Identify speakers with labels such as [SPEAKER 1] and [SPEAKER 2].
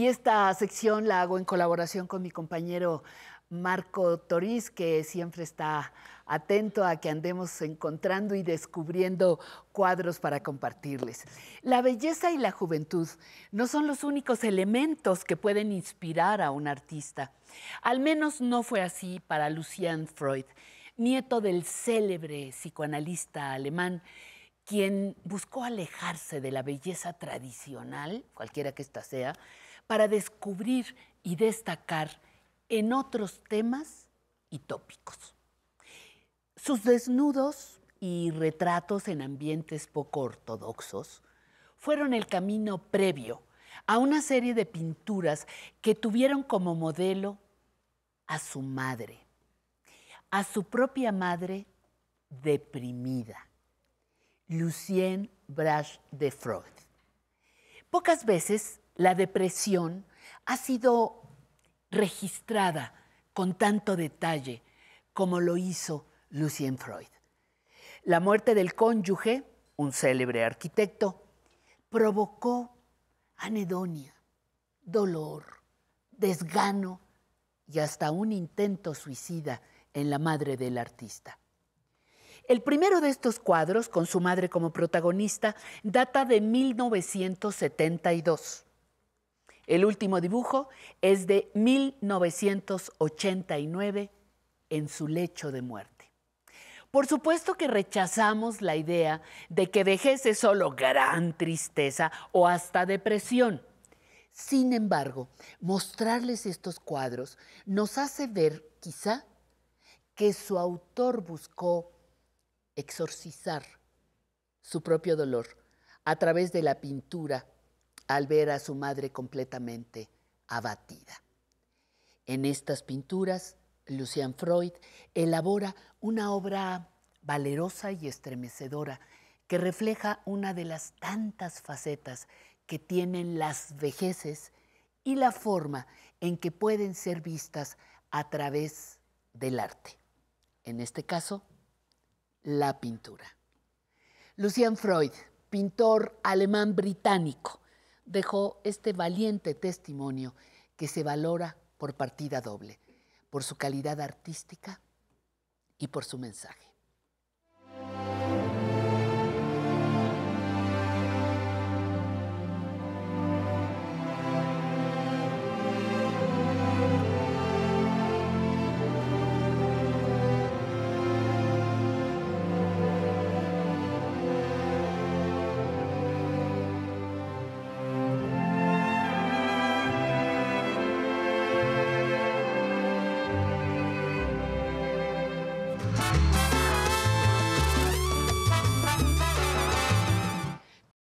[SPEAKER 1] Y esta sección la hago en colaboración con mi compañero Marco Toriz, que siempre está atento a que andemos encontrando y descubriendo cuadros para compartirles. La belleza y la juventud no son los únicos elementos que pueden inspirar a un artista. Al menos no fue así para Lucian Freud, nieto del célebre psicoanalista alemán, quien buscó alejarse de la belleza tradicional, cualquiera que ésta sea, para descubrir y destacar en otros temas y tópicos. Sus desnudos y retratos en ambientes poco ortodoxos fueron el camino previo a una serie de pinturas que tuvieron como modelo a su madre, a su propia madre deprimida, Lucien Brash de Freud. Pocas veces la depresión ha sido registrada con tanto detalle como lo hizo Lucien Freud. La muerte del cónyuge, un célebre arquitecto, provocó anedonia, dolor, desgano y hasta un intento suicida en la madre del artista. El primero de estos cuadros, con su madre como protagonista, data de 1972. El último dibujo es de 1989 en su lecho de muerte. Por supuesto que rechazamos la idea de que dejese solo gran tristeza o hasta depresión. Sin embargo, mostrarles estos cuadros nos hace ver, quizá, que su autor buscó exorcizar su propio dolor a través de la pintura al ver a su madre completamente abatida. En estas pinturas, Lucian Freud elabora una obra valerosa y estremecedora que refleja una de las tantas facetas que tienen las vejeces y la forma en que pueden ser vistas a través del arte. En este caso, la pintura. Lucian Freud, pintor alemán británico, dejó este valiente testimonio que se valora por partida doble, por su calidad artística y por su mensaje.